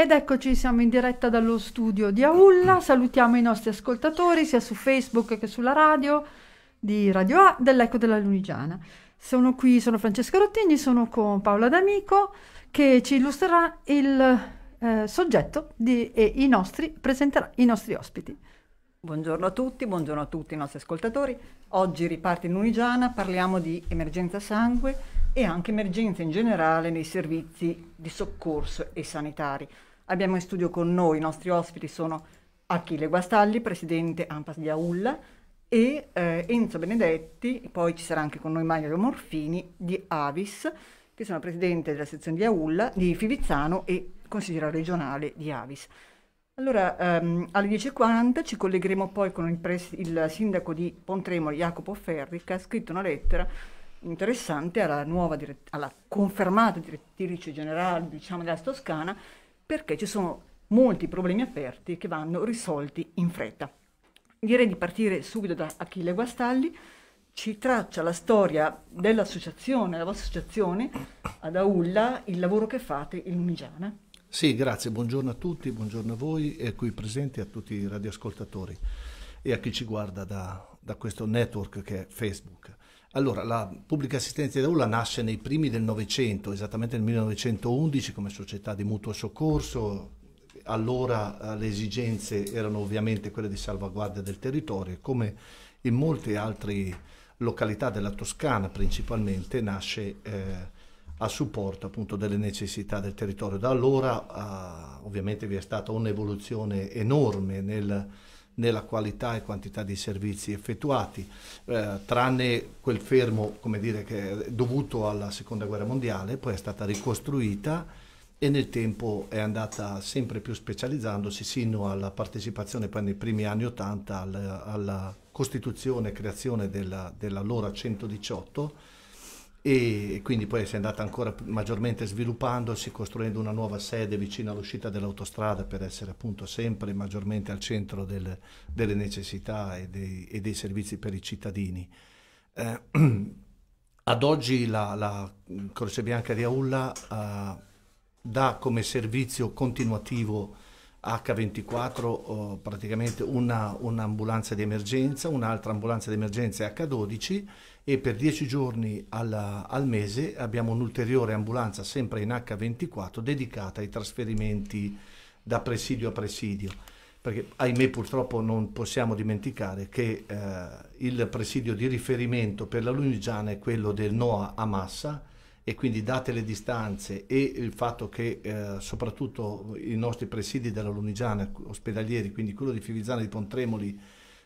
Ed eccoci, siamo in diretta dallo studio di Aulla, salutiamo i nostri ascoltatori sia su Facebook che sulla radio di Radio A dell'Eco della Lunigiana. Sono qui, sono Francesca Rottini, sono con Paola D'Amico che ci illustrerà il eh, soggetto di, e i nostri, presenterà i nostri ospiti. Buongiorno a tutti, buongiorno a tutti i nostri ascoltatori. Oggi riparte in Lunigiana, parliamo di emergenza sangue e anche emergenza in generale nei servizi di soccorso e sanitari. Abbiamo in studio con noi, i nostri ospiti sono Achille Guastalli, presidente Ampas di Aulla, e eh, Enzo Benedetti, poi ci sarà anche con noi Mario Morfini di Avis, che sono presidente della sezione di Aulla, di Fivizzano e consigliere regionale di Avis. Allora, ehm, alle 10.40 ci collegheremo poi con il, il sindaco di Pontremoli, Jacopo Ferri, che ha scritto una lettera interessante alla, alla confermata direttrice generale diciamo, della Toscana perché ci sono molti problemi aperti che vanno risolti in fretta. Direi di partire subito da Achille Guastalli, ci traccia la storia dell'associazione, la vostra associazione ad Aulla, il lavoro che fate in Unigiana. Sì, grazie, buongiorno a tutti, buongiorno a voi e a qui presenti, a tutti i radioascoltatori e a chi ci guarda da, da questo network che è Facebook. Allora, la pubblica assistenza di Aulla nasce nei primi del Novecento, esattamente nel 1911 come società di mutuo soccorso. Allora eh, le esigenze erano ovviamente quelle di salvaguardia del territorio e come in molte altre località della Toscana principalmente nasce eh, a supporto appunto delle necessità del territorio. Da allora eh, ovviamente vi è stata un'evoluzione enorme nel nella qualità e quantità dei servizi effettuati, eh, tranne quel fermo dire, che è dovuto alla seconda guerra mondiale, poi è stata ricostruita e nel tempo è andata sempre più specializzandosi sino alla partecipazione poi nei primi anni 80 alla, alla costituzione e creazione della, dell'allora 118 e quindi poi si è andata ancora maggiormente sviluppandosi, costruendo una nuova sede vicino all'uscita dell'autostrada per essere appunto sempre maggiormente al centro del, delle necessità e dei, e dei, servizi per i cittadini. Eh, ad oggi la, la, Croce Bianca di Aulla eh, dà come servizio continuativo H24 oh, praticamente una, un'ambulanza di emergenza, un'altra ambulanza di emergenza H12 e per 10 giorni al, al mese abbiamo un'ulteriore ambulanza sempre in H24 dedicata ai trasferimenti da presidio a presidio perché ahimè purtroppo non possiamo dimenticare che eh, il presidio di riferimento per la Lunigiana è quello del NOA a Massa e quindi date le distanze e il fatto che eh, soprattutto i nostri presidi della Lunigiana ospedalieri, quindi quello di Fivizzana e di Pontremoli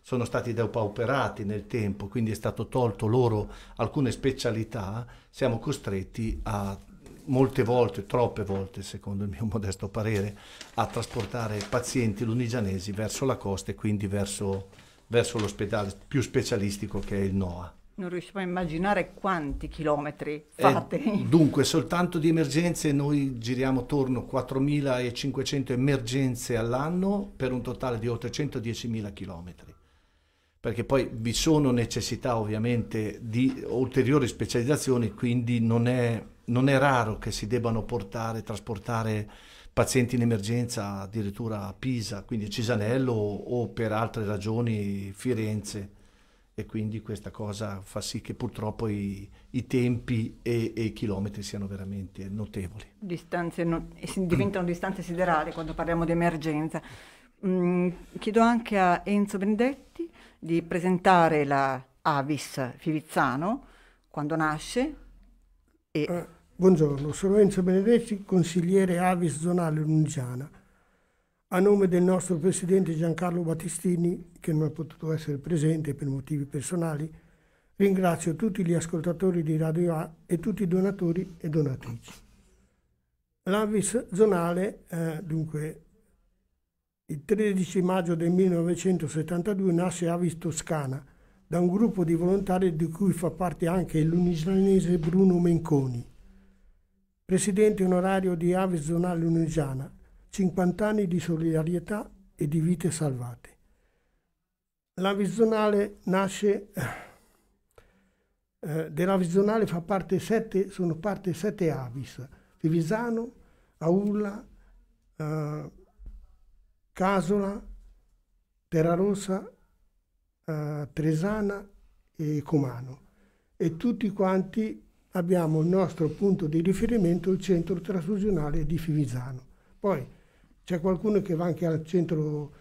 sono stati depauperati nel tempo, quindi è stato tolto loro alcune specialità, siamo costretti a molte volte, troppe volte secondo il mio modesto parere, a trasportare pazienti lunigianesi verso la costa e quindi verso, verso l'ospedale più specialistico che è il NOA. Non riusciamo a immaginare quanti chilometri eh, fate. Eh, dunque, soltanto di emergenze noi giriamo attorno a 4.500 emergenze all'anno per un totale di oltre 110.000 chilometri perché poi vi sono necessità ovviamente di ulteriori specializzazioni, quindi non è, non è raro che si debbano portare, trasportare pazienti in emergenza addirittura a Pisa, quindi a Cisanello o, o per altre ragioni Firenze e quindi questa cosa fa sì che purtroppo i, i tempi e, e, i chilometri siano veramente notevoli. Distanze no, diventano distanze siderali quando parliamo di emergenza. Mm, chiedo anche a Enzo Benedetti di presentare la Avis Fivizzano quando nasce. E... Eh, buongiorno, sono Enzo Benedetti, consigliere Avis zonale Lunigiana. A nome del nostro presidente Giancarlo Battistini, che non ha potuto essere presente per motivi personali, ringrazio tutti gli ascoltatori di Radio A e tutti i donatori e donatrici. L'Avis zonale, eh, dunque, il 13 maggio del 1972 nasce Avis Toscana da un gruppo di volontari di cui fa parte anche l'unigianese Bruno Menconi, presidente onorario di Avis Zonale Unigiana, 50 anni di solidarietà e di vite salvate. L'Avis Zonale nasce eh, dell'Avis Zonale fa parte sette, sono parte sette Avis, Fivisano, Aulla, eh, Casola, Terrarossa, eh, Tresana e Comano. E tutti quanti abbiamo il nostro punto di riferimento, il centro trasfusionale di Fivizzano. Poi c'è qualcuno che va anche al centro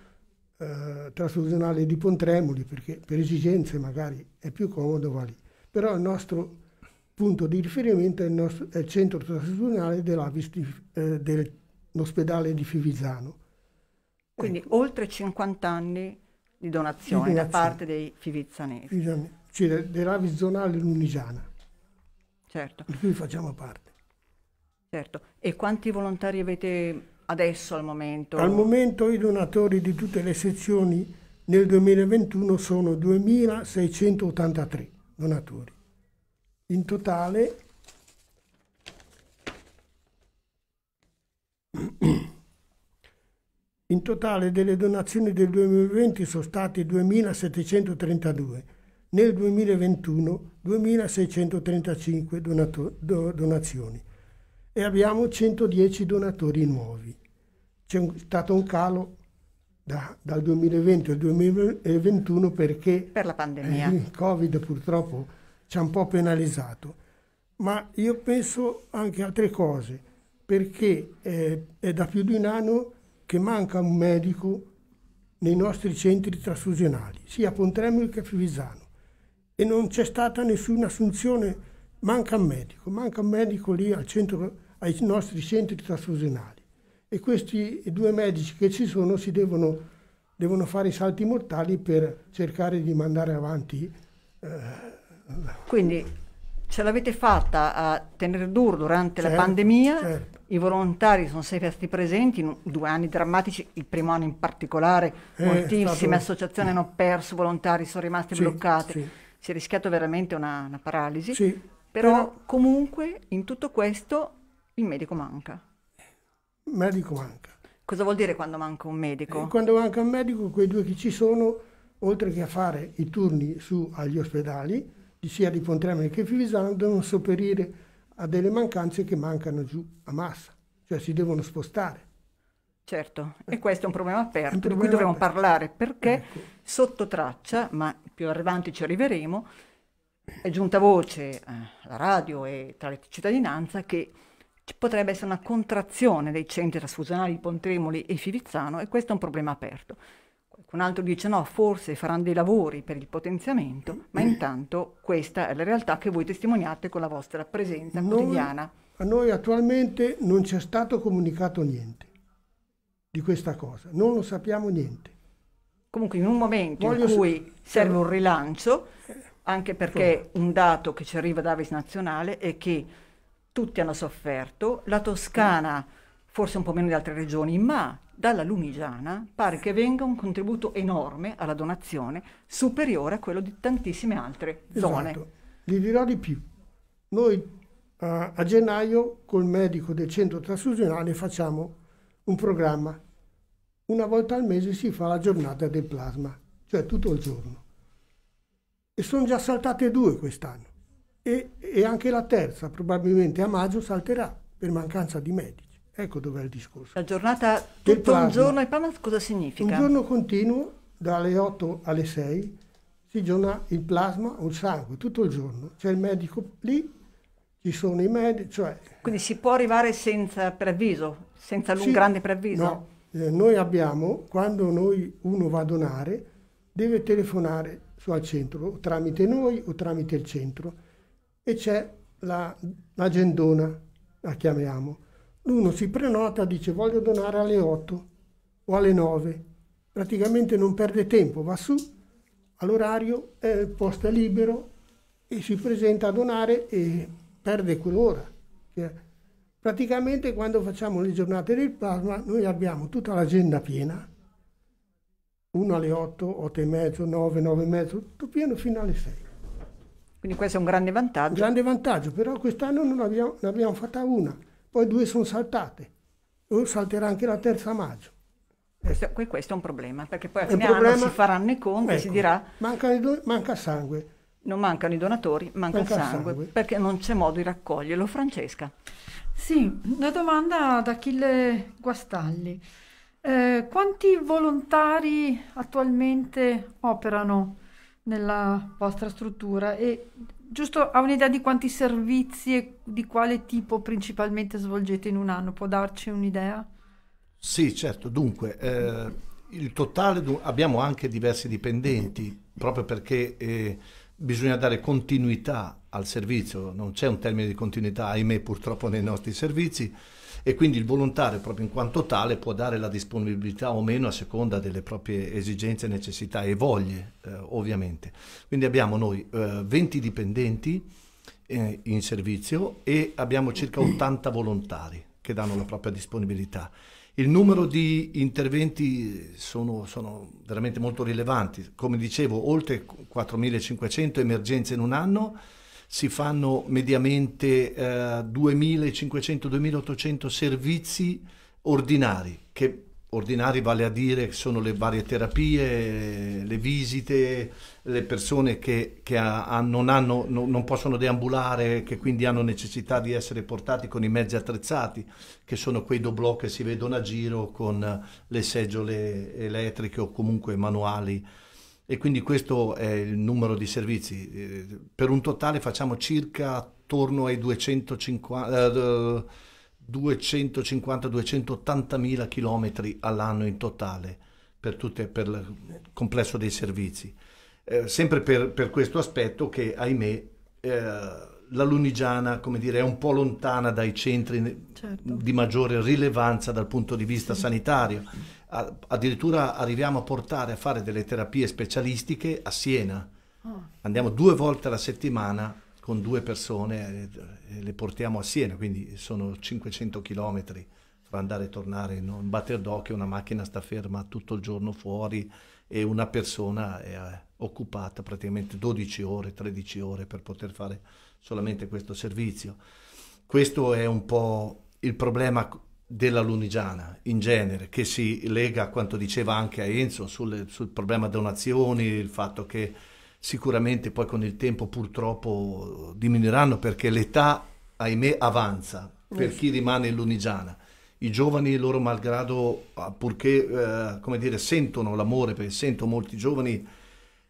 eh, trasfusionale di Pontremoli, perché per esigenze magari è più comodo va lì. Però il nostro punto di riferimento è il, nostro, è il centro trasfusionale dell'ospedale di eh, Fivizzano. Quindi ecco. oltre 50 anni di donazione, da parte dei fivizzanesi. Cioè dei ravi lunigiana. Certo. Di cui facciamo parte. Certo. E quanti volontari avete adesso al momento? Al momento i donatori di tutte le sezioni nel 2021 sono 2683 donatori. In totale In totale delle donazioni del 2020 sono state 2.732, nel 2021 2.635 donato- donazioni e abbiamo 110 donatori nuovi. C'è un, stato un calo da, dal 2020 al 2021 perché per la pandemia. Eh, il Covid purtroppo ci ha un po' penalizzato, ma io penso anche altre cose perché eh, è da più di un anno che manca un medico nei nostri centri trasfusionali, sia a Pontremolo che a Fivisano, e non c'è stata nessuna assunzione, manca un medico, manca un medico lì al centro, ai nostri centri trasfusionali. E questi due medici che ci sono si devono, devono fare i salti mortali per cercare di mandare avanti. Eh, Quindi ce l'avete fatta a tenere duro durante certo, la pandemia, certo. i volontari sono sempre stati presenti, in due anni drammatici, il primo anno in particolare, eh, moltissime stato... associazioni hanno perso volontari, sono rimaste sì, bloccate, sì. si è rischiato veramente una, una paralisi, sì, però, però comunque in tutto questo il medico manca. Il medico manca. Cosa vuol dire quando manca un medico? Eh, quando manca un medico, quei due che ci sono, oltre che a fare i turni su agli ospedali, sia di Pontremoli che Fivisano devono sopperire a delle mancanze che mancano giù a massa, cioè si devono spostare. Certo, e questo è un problema aperto un problema di cui dobbiamo aperto. parlare perché ecco. sotto traccia, ma più avanti ci arriveremo, è giunta voce eh, alla radio e tra la cittadinanza che ci potrebbe essere una contrazione dei centri trasfusionali di Pontremoli e Fivizzano e questo è un problema aperto un altro dice no, forse faranno dei lavori per il potenziamento, ma mm. intanto questa è la realtà che voi testimoniate con la vostra presenza noi, quotidiana. A noi attualmente non c'è stato comunicato niente di questa cosa, non lo sappiamo niente. Comunque in un momento Voglio in cui serve un rilancio, anche perché un dato che ci arriva da Avis Nazionale è che tutti hanno sofferto, la Toscana forse un po' meno di altre regioni, ma dalla Lunigiana pare che venga un contributo enorme alla donazione, superiore a quello di tantissime altre esatto. zone. Esatto. Gli dirò di più. Noi a, a gennaio col medico del centro trasfusionale facciamo un programma. Una volta al mese si fa la giornata del plasma, cioè tutto il giorno. E sono già saltate due quest'anno. E, e anche la terza probabilmente a maggio salterà per mancanza di medici. Ecco dov'è il discorso. La giornata, tutto plasma, un giorno e plasma cosa significa? Un giorno continuo, dalle 8 alle 6, si giorna il plasma o il sangue, tutto il giorno. C'è il medico lì, ci sono i medici, cioè... Quindi si può arrivare senza preavviso, senza sì, un grande preavviso? No, eh, noi abbiamo, quando noi uno va a donare, deve telefonare su al centro, o tramite noi o tramite il centro, e c'è l'agendona, la, la chiamiamo, uno si prenota, dice voglio donare alle 8 o alle 9, praticamente non perde tempo, va su all'orario, eh, il posto è libero e si presenta a donare e perde quell'ora. Cioè, praticamente quando facciamo le giornate del plasma noi abbiamo tutta l'agenda piena, 1 alle 8, 8 e mezzo, 9, 9 e mezzo, tutto pieno fino alle 6. Quindi questo è un grande vantaggio. Un grande vantaggio, però quest'anno non abbiamo, ne abbiamo fatta una poi due sono saltate, salterà anche la terza maggio. Questo, questo, è un problema, perché poi a fine problema, anno si faranno i conti ecco, si dirà... Manca, do, manca, sangue. Non mancano i donatori, manca, manca sangue, sangue, perché non c'è modo di raccoglierlo. Francesca. Sì, una domanda ad Achille Guastalli. Eh, quanti volontari attualmente operano nella vostra struttura e giusto a un'idea di quanti servizi e di quale tipo principalmente svolgete in un anno, può darci un'idea? Sì, certo. Dunque, eh, il totale, abbiamo anche diversi dipendenti, proprio perché eh, bisogna dare continuità al servizio, non c'è un termine di continuità, ahimè purtroppo nei nostri servizi, e quindi il volontario proprio in quanto tale può dare la disponibilità o meno a seconda delle proprie esigenze, necessità e voglie eh, ovviamente. Quindi abbiamo noi eh, 20 dipendenti eh, in servizio e abbiamo circa 80 volontari che danno la propria disponibilità. Il numero di interventi sono, sono veramente molto rilevanti, come dicevo oltre 4.500 emergenze in un anno, si fanno mediamente eh, 2.500-2.800 servizi ordinari, che ordinari vale a dire sono le varie terapie, le visite, le persone che, che ha, non, hanno, no, non, possono deambulare, che quindi hanno necessità di essere portati con i mezzi attrezzati, che sono quei doblò che si vedono a giro con le seggiole elettriche o comunque manuali e quindi questo è il numero di servizi. Eh, per un totale facciamo circa attorno ai 250-280 eh, mila chilometri all'anno in totale per, tutte, per, il complesso dei servizi. Eh, sempre per, per, questo aspetto che, ahimè, eh, la Lunigiana dire, è un po' lontana dai centri certo. di maggiore rilevanza dal punto di vista sanitario addirittura arriviamo a portare a fare delle terapie specialistiche a Siena. Oh. Andiamo due volte alla settimana con due persone e le portiamo a Siena, quindi sono 500 km fra andare e tornare, non batter d'occhio, una macchina sta ferma tutto il giorno fuori e una persona è eh, occupata praticamente 12 ore, 13 ore per poter fare solamente questo servizio. Questo è un po' il problema della Lunigiana in genere, che si lega a quanto diceva anche a Enzo sul, sul problema donazioni, il fatto che sicuramente poi con il tempo purtroppo diminuiranno perché l'età, ahimè, avanza per chi rimane in Lunigiana. I giovani loro malgrado, purché, eh, come dire, sentono l'amore, perché sento molti giovani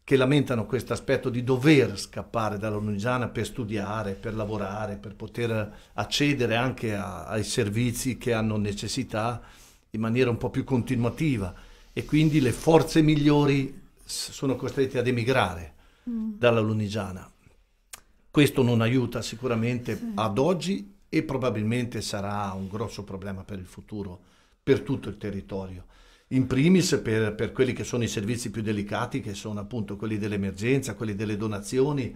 che lamentano questo aspetto di dover scappare dalla Lunigiana per studiare, per lavorare, per poter accedere anche a, ai servizi che hanno necessità in maniera un po' più continuativa e quindi le forze migliori sono costrette ad emigrare mm. dalla Lunigiana. Questo non aiuta sicuramente sì. ad oggi e probabilmente sarà un grosso problema per il futuro, per tutto il territorio in primis per, per, quelli che sono i servizi più delicati, che sono appunto quelli dell'emergenza, quelli delle donazioni,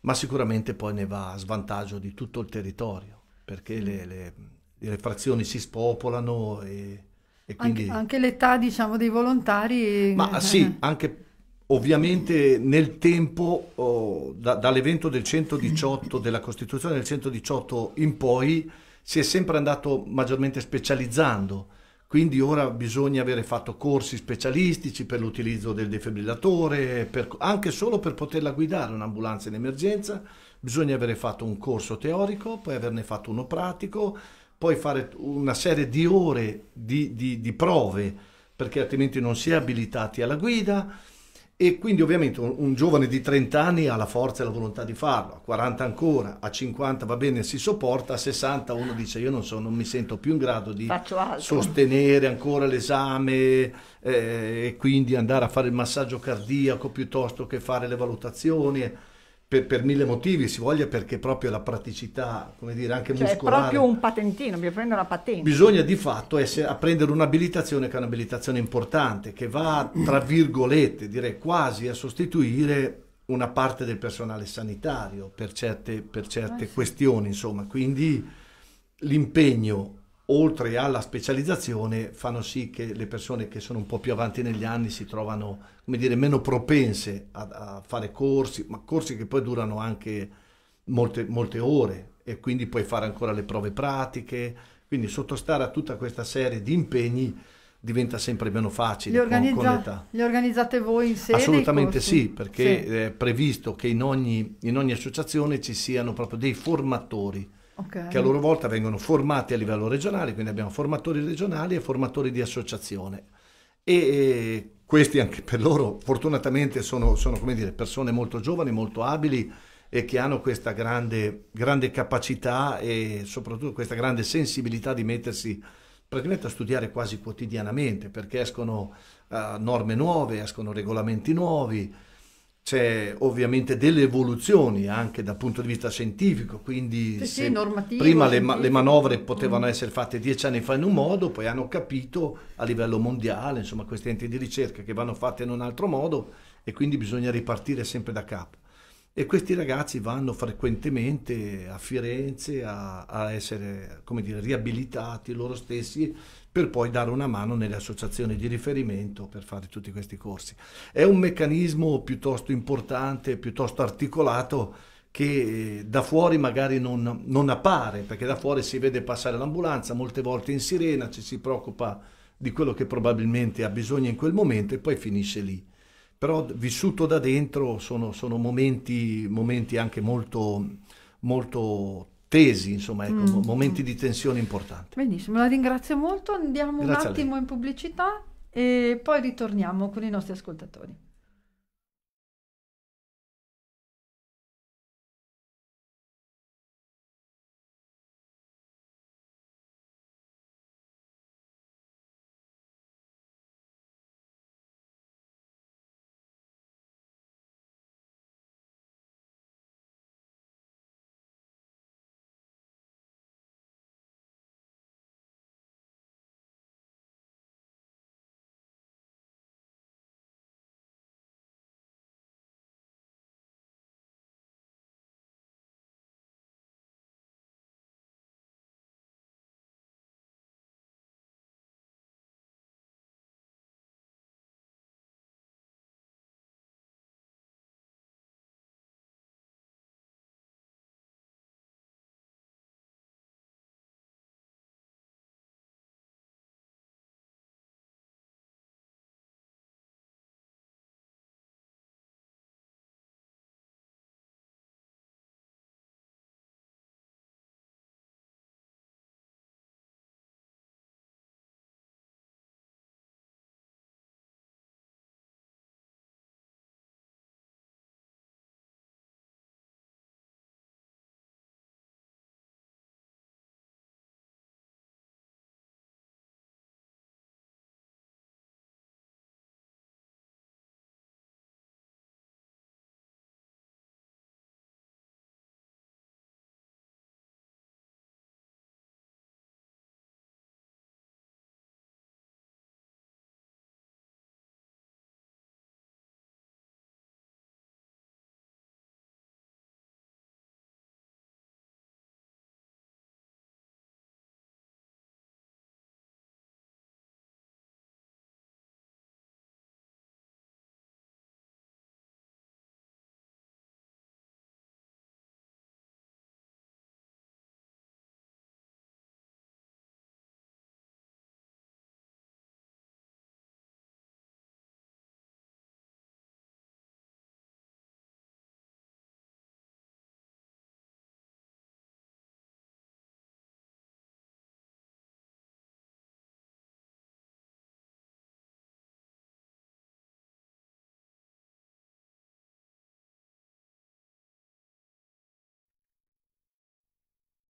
ma sicuramente poi ne va a svantaggio di tutto il territorio, perché le, le, le frazioni si spopolano e, e quindi... Anche, anche l'età, diciamo, dei volontari... Ma eh, sì, anche ovviamente nel tempo, oh, da, dall'evento del 118, della Costituzione del 118 in poi, si è sempre andato maggiormente specializzando quindi ora bisogna avere fatto corsi specialistici per l'utilizzo del defibrillatore, per, anche solo per poterla guidare un'ambulanza in emergenza, bisogna avere fatto un corso teorico, poi averne fatto uno pratico, poi fare una serie di ore di, di, di prove perché altrimenti non si è abilitati alla guida e quindi ovviamente un, un, giovane di 30 anni ha la forza e la volontà di farlo, a 40 ancora, a 50 va bene, si sopporta, a 60 uno dice io non, so, non mi sento più in grado di sostenere ancora l'esame eh, e quindi andare a fare il massaggio cardiaco piuttosto che fare le valutazioni per, per, mille motivi, si voglia perché proprio la praticità, come dire, anche cioè muscolare. È proprio un patentino, bisogna prendere una patente. Bisogna di fatto essere, a prendere un'abilitazione che è un'abilitazione importante, che va, tra virgolette, direi quasi a sostituire una parte del personale sanitario per certe, per certe eh sì. questioni, insomma. Quindi l'impegno oltre alla specializzazione, fanno sì che le persone che sono un po' più avanti negli anni si trovano, come dire, meno propense a, a fare corsi, ma corsi che poi durano anche molte, molte ore e quindi puoi fare ancora le prove pratiche, quindi sottostare a tutta questa serie di impegni diventa sempre meno facile li, organizza- con, con l'età. Li organizzate voi in sede? Assolutamente sì, perché sì. è previsto che in ogni, in ogni associazione ci siano proprio dei formatori okay. che a loro volta vengono formati a livello regionale, quindi abbiamo formatori regionali e formatori di associazione. E questi anche per loro fortunatamente sono, sono dire, persone molto giovani, molto abili e che hanno questa grande, grande capacità e soprattutto questa grande sensibilità di mettersi praticamente a studiare quasi quotidianamente perché escono uh, norme nuove, escono regolamenti nuovi, c'è ovviamente delle evoluzioni anche dal punto di vista scientifico, quindi sì, sì, prima le, ma- le, manovre potevano mm. essere fatte dieci anni fa in un modo, poi hanno capito a livello mondiale, insomma questi enti di ricerca che vanno fatte in un altro modo e quindi bisogna ripartire sempre da capo. E questi ragazzi vanno frequentemente a Firenze a, a essere, come dire, riabilitati loro stessi per poi dare una mano nelle associazioni di riferimento per fare tutti questi corsi. È un meccanismo piuttosto importante, piuttosto articolato che eh, da fuori magari non, non appare, perché da fuori si vede passare l'ambulanza, molte volte in sirena ci si preoccupa di quello che probabilmente ha bisogno in quel momento e poi finisce lì però vissuto da dentro sono, sono momenti, momenti, anche molto, molto tesi, insomma, ecco, mm. momenti mm. di tensione importanti. Benissimo, la ringrazio molto, andiamo Grazie un attimo in pubblicità e poi ritorniamo con i nostri ascoltatori.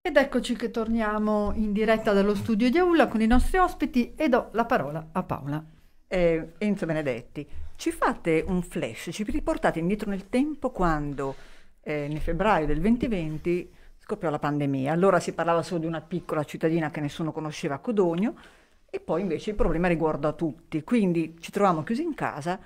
Ed eccoci che torniamo in diretta dallo studio di Aula con i nostri ospiti e do la parola a Paola. Eh, Enzo Benedetti, ci fate un flash, ci riportate indietro nel tempo quando eh, nel febbraio del 2020 scoppiò la pandemia. Allora si parlava solo di una piccola cittadina che nessuno conosceva, Codogno, e poi invece il problema riguardò tutti. Quindi ci troviamo chiusi in casa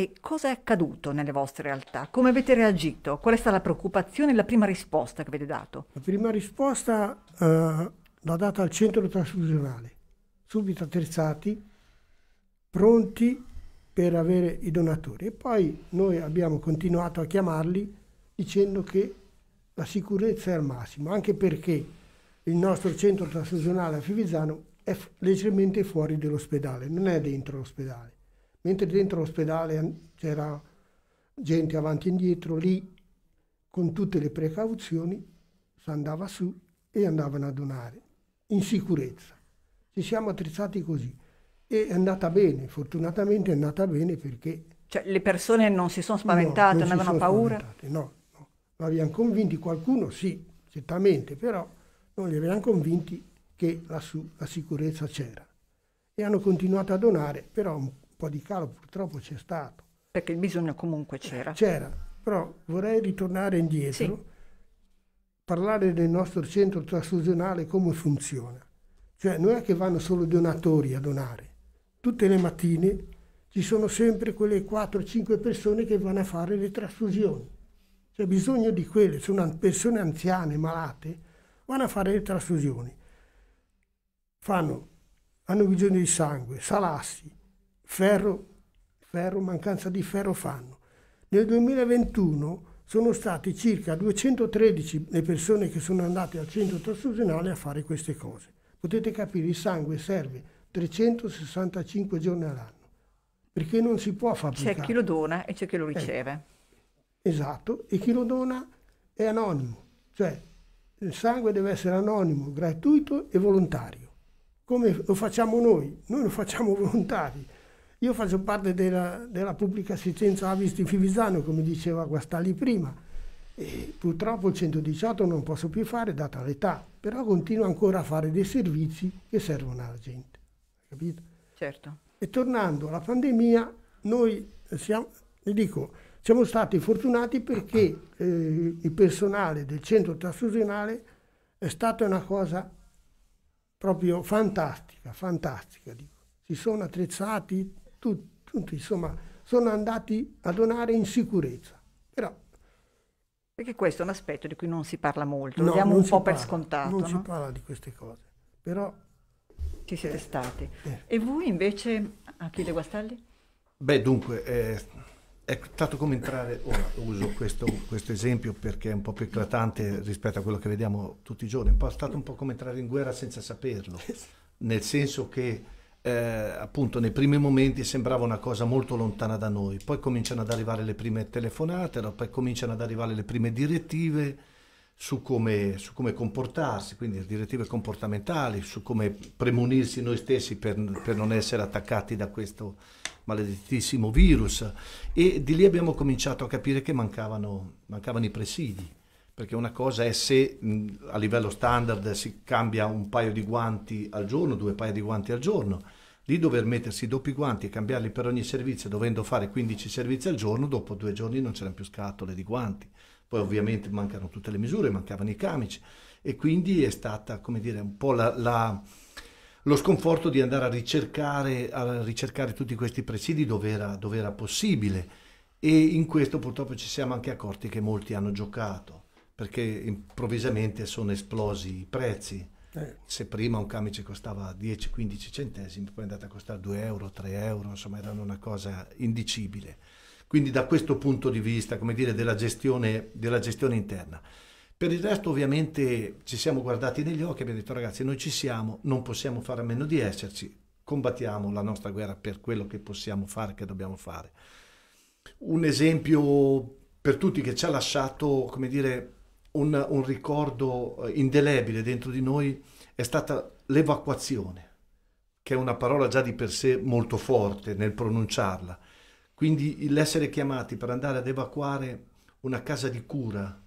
e cosa è accaduto nelle vostre realtà? Come avete reagito? Qual è stata la preoccupazione e la prima risposta che avete dato? La prima risposta eh, l'ha data al centro trasfusionale, subito attrezzati, pronti per avere i donatori. E poi noi abbiamo continuato a chiamarli dicendo che la sicurezza è al massimo, anche perché il nostro centro trasfusionale a Fivizzano è leggermente fuori dell'ospedale, non è dentro l'ospedale Mentre dentro l'ospedale c'era gente avanti e indietro, lì con tutte le precauzioni si andava su e andavano a donare in sicurezza. Ci siamo attrezzati così e è andata bene, fortunatamente è andata bene perché... Cioè le persone non si sono spaventate, no, non, non avevano paura? No, no, ma abbiamo convinti qualcuno, sì, certamente, però non li avevamo convinti che lassù la sicurezza c'era. E hanno continuato a donare, però un po' di calo purtroppo c'è stato. Perché il bisogno comunque c'era. C'era, però vorrei ritornare indietro, sì. parlare del nostro centro trasfusionale come funziona. Cioè non è che vanno solo donatori a donare, tutte le mattine ci sono sempre quelle 4-5 persone che vanno a fare le trasfusioni. C'è bisogno di quelle, sono persone anziane, malate, vanno a fare le trasfusioni. Fanno, hanno bisogno di sangue, salassi, ferro, ferro, mancanza di ferro fanno. Nel 2021 sono stati circa 213 le persone che sono andate al centro trasfusionale a fare queste cose. Potete capire, il sangue serve 365 giorni all'anno, perché non si può fabbricare. C'è chi lo dona e c'è chi lo eh, riceve. Eh, esatto, e chi lo dona è anonimo, cioè il sangue deve essere anonimo, gratuito e volontario, come lo facciamo noi, noi lo facciamo volontari. Io faccio parte della, della pubblica assistenza Avis di Fivisano, come diceva Guastali prima, e purtroppo il 118 non posso più fare data l'età, però continuo ancora a fare dei servizi che servono alla gente. Capito? Certo. E tornando alla pandemia, noi siamo, dico, siamo stati fortunati perché eh, il personale del centro trasfusionale è stata una cosa proprio fantastica, fantastica. Dico. Si sono attrezzati tutti, tutti insomma, sono andati a donare in sicurezza. Però perché questo è un aspetto di cui non si parla molto, no, lo diamo un po' parla, per scontato. Non no? si parla di queste cose, però... Ci siete eh, stati. Eh. E voi invece, Achille Guastalli? Beh, dunque, eh, è stato come entrare, ora uso questo, questo, esempio perché è un po' più eclatante rispetto a quello che vediamo tutti i giorni, è stato un po' come entrare in guerra senza saperlo, nel senso che eh, appunto nei primi momenti sembrava una cosa molto lontana da noi, poi cominciano ad arrivare le prime telefonate, poi cominciano ad arrivare le prime direttive su come, su come comportarsi, quindi direttive comportamentali, su come premunirsi noi stessi per, per non essere attaccati da questo maledettissimo virus e di lì abbiamo cominciato a capire che mancavano, mancavano i presidi perché una cosa è se a livello standard si cambia un paio di guanti al giorno, due paia di guanti al giorno, di dover mettersi doppi guanti e cambiarli per ogni servizio, dovendo fare 15 servizi al giorno, dopo due giorni non c'erano più scatole di guanti. Poi ovviamente mancano tutte le misure, mancavano i camici e quindi è stata, come dire, un po' la, la, lo sconforto di andare a ricercare, a ricercare tutti questi presidi dove era, dove era possibile. E in questo purtroppo ci siamo anche accorti che molti hanno giocato perché improvvisamente sono esplosi i prezzi. Eh. Se prima un camice costava 10-15 centesimi, poi è andato a costare 2 euro, 3 euro, insomma erano una cosa indicibile. Quindi da questo punto di vista, come dire, della gestione, della gestione interna. Per il resto ovviamente ci siamo guardati negli occhi e abbiamo detto ragazzi noi ci siamo, non possiamo fare a meno di esserci, combattiamo la nostra guerra per quello che possiamo fare, che dobbiamo fare. Un esempio per tutti che ci ha lasciato, come dire, un, un ricordo eh, indelebile dentro di noi è stata l'evacuazione, che è una parola già di per sé molto forte nel pronunciarla. Quindi l'essere chiamati per andare ad evacuare una casa di cura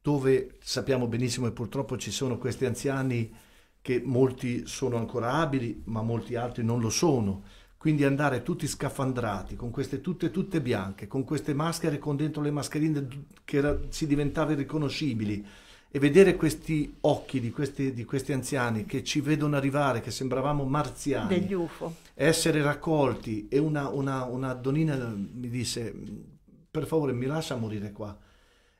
dove sappiamo benissimo e purtroppo ci sono questi anziani che molti sono ancora abili, ma molti altri non lo sono quindi andare tutti scafandrati, con queste tutte, tutte bianche, con queste maschere con dentro le mascherine che si diventava irriconoscibili e vedere questi occhi di questi, di questi, anziani che ci vedono arrivare, che sembravamo marziani. Degli UFO. Essere raccolti e una, una, una donnina mi disse per favore mi lascia morire qua.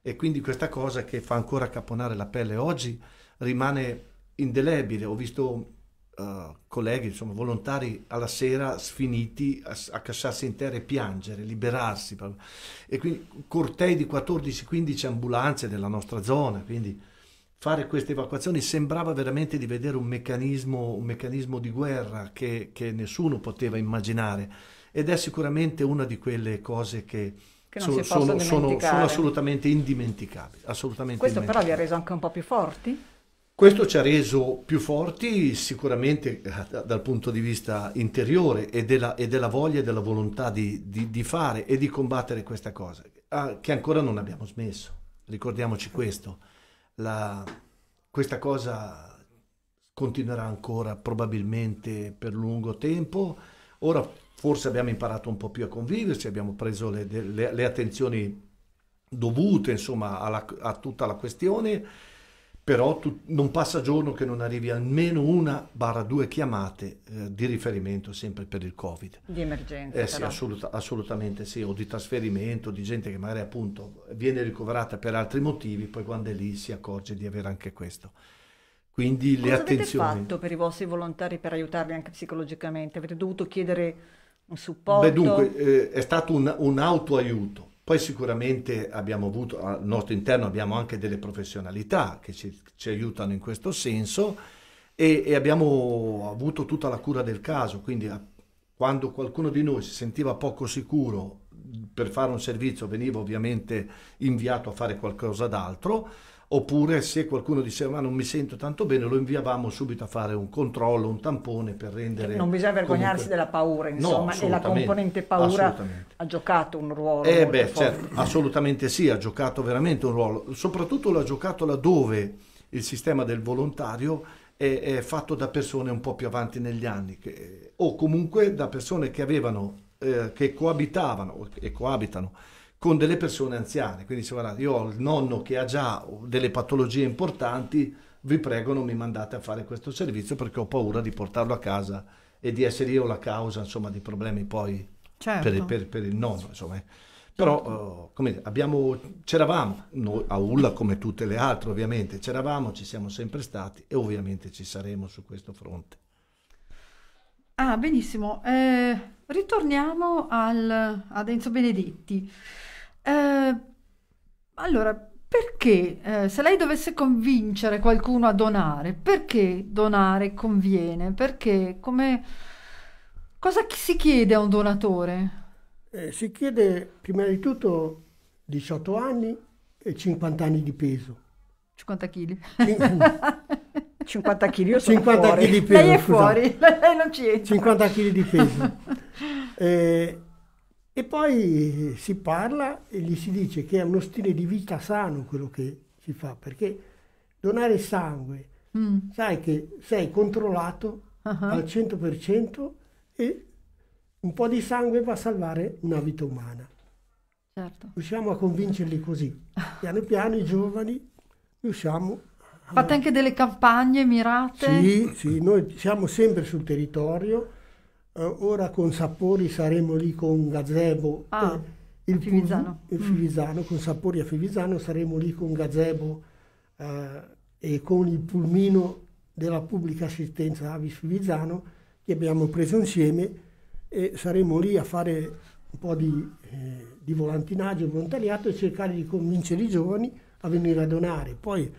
E quindi questa cosa che fa ancora caponare la pelle oggi rimane indelebile. Ho visto eh, colleghi, insomma, volontari alla sera sfiniti a, a cassarsi in terra e piangere, liberarsi. E quindi cortei di 14-15 ambulanze della nostra zona, quindi fare queste evacuazioni sembrava veramente di vedere un meccanismo, un meccanismo di guerra che, che, nessuno poteva immaginare ed è sicuramente una di quelle cose che, che sono, sono, sono, assolutamente indimenticabili. Assolutamente Questo indimenticabili. però vi ha reso anche un po' più forti? Questo ci ha reso più forti sicuramente eh, dal punto di vista interiore e della, e della voglia e della volontà di, di, di, fare e di combattere questa cosa, ah, che ancora non abbiamo smesso. Ricordiamoci questo, La, questa cosa continuerà ancora probabilmente per lungo tempo. Ora forse abbiamo imparato un po' più a conviverci, abbiamo preso le, le, le attenzioni dovute insomma, alla, a tutta la questione però tu, non passa giorno che non arrivi almeno una barra due chiamate eh, di riferimento sempre per il covid di emergenza eh, sì, assoluta, assolutamente sì o di trasferimento di gente che magari appunto viene ricoverata per altri motivi poi quando è lì si accorge di avere anche questo quindi Cosa le attenzioni Cosa avete fatto per i vostri volontari per aiutarli anche psicologicamente avete dovuto chiedere un supporto Beh, dunque eh, è stato un, un autoaiuto poi sicuramente abbiamo avuto, al nostro interno abbiamo anche delle professionalità che ci, ci aiutano in questo senso e, e, abbiamo avuto tutta la cura del caso, quindi quando qualcuno di noi si sentiva poco sicuro per fare un servizio veniva ovviamente inviato a fare qualcosa d'altro oppure se qualcuno diceva ma non mi sento tanto bene lo inviavamo subito a fare un controllo, un tampone per rendere... Non bisogna vergognarsi comunque... della paura, insomma, no, e la componente paura ha giocato un ruolo. Eh beh, certo, assolutamente sì, ha giocato veramente un ruolo, soprattutto l'ha giocato laddove il sistema del volontario è, è, fatto da persone un po' più avanti negli anni che, o comunque da persone che avevano, eh, che coabitavano e coabitano con delle persone anziane. Quindi se guarda, io ho il nonno che ha già delle patologie importanti, vi prego non mi mandate a fare questo servizio perché ho paura di portarlo a casa e di essere io la causa insomma, di problemi poi certo. per, per, per, il nonno. Insomma. Eh. Però uh, dire, abbiamo, c'eravamo, noi, a Ulla come tutte le altre ovviamente, c'eravamo, ci siamo sempre stati e ovviamente ci saremo su questo fronte. Ah, benissimo. Eh, ritorniamo al, ad Enzo Benedetti. Eh, allora, perché eh, se lei dovesse convincere qualcuno a donare, perché donare conviene? Perché come cosa si chiede a un donatore? Eh, si chiede prima di tutto 18 anni e 50 anni di peso. 50 kg. 50 kg io sono 50 fuori. Di peso, lei è scusa. fuori, lei non ci entra. 50 kg di peso. eh, e poi si parla e gli si dice che è uno stile di vita sano quello che si fa, perché donare sangue, mm. sai che sei controllato uh-huh. al 100% e un po' di sangue va a salvare una vita umana. Certo. Riusciamo a convincerli così. Piano piano i giovani riusciamo a Fate anche delle campagne mirate? Sì, sì, noi siamo sempre sul territorio. Uh, ora con Sapori saremo lì con Gazebo. Ah, eh, il Fivizzano. Pur, il Fivisano, eh, mm. con Sapori a Fivizzano saremo lì con Gazebo uh, e con il pulmino della pubblica assistenza Avis Fivizzano che abbiamo preso insieme e saremo lì a fare un po' di, eh, di volantinaggio, volontariato e cercare di convincere i giovani a venire a donare. Poi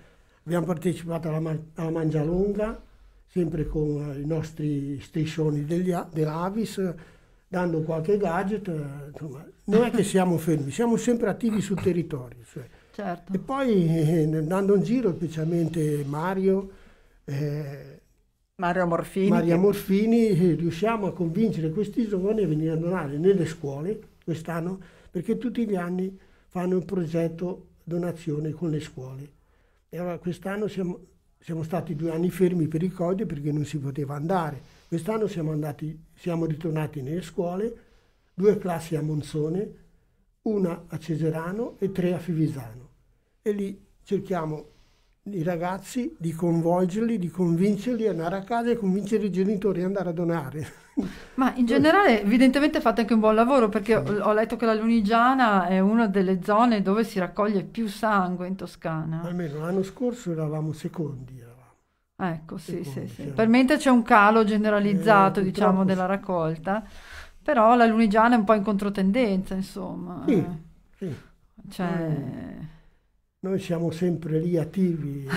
Abbiamo partecipato alla, man- alla Mangialonga, sempre con eh, i nostri striscioni degli, dell'Avis, dando qualche gadget. Eh, insomma, non è che siamo fermi, siamo sempre attivi sul territorio. Cioè. Certo. E poi eh, andando in giro, specialmente Mario, eh, Mario Morfini. Maria Morfini, riusciamo a convincere questi giovani a venire a donare nelle scuole quest'anno, perché tutti gli anni fanno un progetto donazione con le scuole. E allora quest'anno siamo, siamo, stati due anni fermi per il Covid perché non si poteva andare. Quest'anno siamo, andati, siamo ritornati nelle scuole, due classi a Monzone, una a Ceserano e tre a Fivisano. E lì cerchiamo i ragazzi, di coinvolgerli, di convincerli ad andare a casa e convincere i genitori ad andare a donare. Ma in generale evidentemente fate anche un buon lavoro perché ho letto che la Lunigiana è una delle zone dove si raccoglie più sangue in Toscana. Almeno l'anno scorso eravamo secondi. Eravamo. Ecco, sì, secondi, sì, sì. Cioè... Per mentre c'è un calo generalizzato, eh, diciamo, della raccolta, però la Lunigiana è un po' in controtendenza, insomma. Sì, sì. Cioè... Eh noi siamo sempre lì attivi,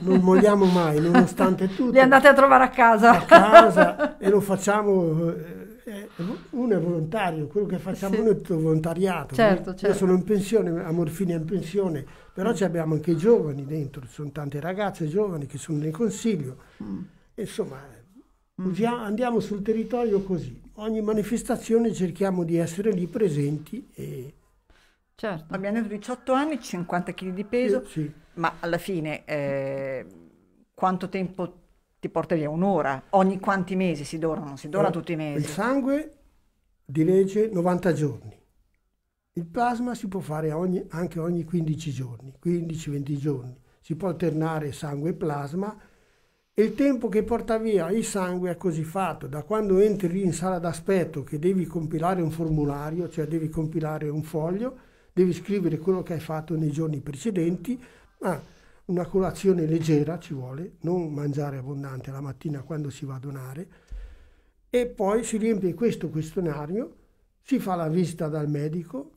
non molliamo mai, nonostante tutto. Li andate a trovare a casa. A casa e lo facciamo, eh, uno è volontario, quello che facciamo sì. noi è tutto volontariato. Certo, certo. Io sono in certo. pensione, a Morfini è in pensione, però mm. abbiamo anche i giovani dentro, ci sono tante ragazze giovani che sono nel consiglio. Mm. Insomma, mm. usiamo, andiamo sul territorio così. Ogni manifestazione cerchiamo di essere lì presenti e Certo. Abbiamo detto 18 anni, 50 kg di peso, sì, sì. ma alla fine eh, quanto tempo ti porta via? Un'ora? Ogni quanti mesi si dora? Non si dona no, eh, tutti i mesi? Il sangue di legge 90 giorni. Il plasma si può fare ogni, anche ogni 15 giorni, 15-20 giorni. Si può alternare sangue e plasma e il tempo che porta via il sangue è così fatto. Da quando entri in sala d'aspetto che devi compilare un formulario, cioè devi compilare un foglio, devi scrivere quello che hai fatto nei giorni precedenti, ma una colazione leggera ci vuole, non mangiare abbondante la mattina quando si va a donare, e poi si riempie questo questionario, si fa la visita dal medico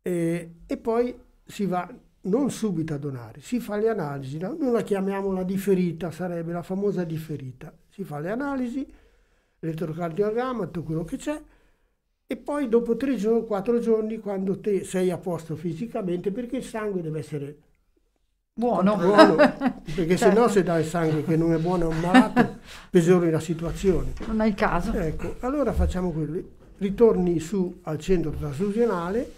e, e poi si va non subito a donare, si fa le analisi, noi la chiamiamo la differita, sarebbe la famosa differita, si fa le analisi, l'elettrocardiogramma, tutto quello che c'è, e poi dopo tre giorni, quattro giorni, quando te sei a posto fisicamente, perché il sangue deve essere buono, buono perché certo. se no certo. se dai sangue che non è buono a un malato, peggiori la situazione. Non è il caso. Ecco, allora facciamo quello. Ritorni su al centro trasfusionale,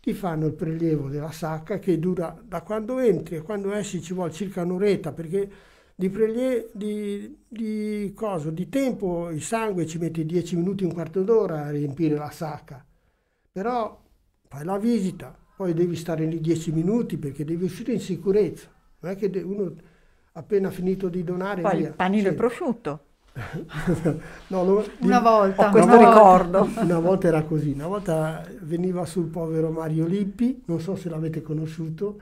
ti fanno il prelievo della sacca che dura da quando entri e quando esci ci vuole circa un'oretta, perché di, prelie, di, di, cosa, di tempo il sangue ci mette 10 minuti, un quarto d'ora a riempire la sacca, però fai la visita, poi devi stare lì 10 minuti perché devi uscire in sicurezza, non è che uno appena finito di donare... Poi via, il panino e prosciutto. no, lo, una volta, ho questo una ricordo. Volta, una volta era così, una volta veniva sul povero Mario Lippi, non so se l'avete conosciuto,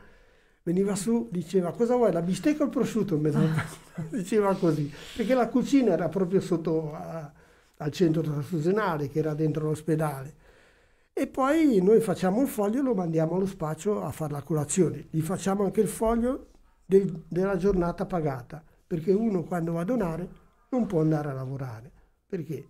veniva su, diceva cosa vuoi, la bistecca o il prosciutto mezzo diceva così, perché la cucina era proprio sotto a, al centro trasfusionale che era dentro l'ospedale. E poi noi facciamo un foglio e lo mandiamo allo spaccio a fare la colazione. Gli facciamo anche il foglio del, della giornata pagata, perché uno quando va a donare non può andare a lavorare, perché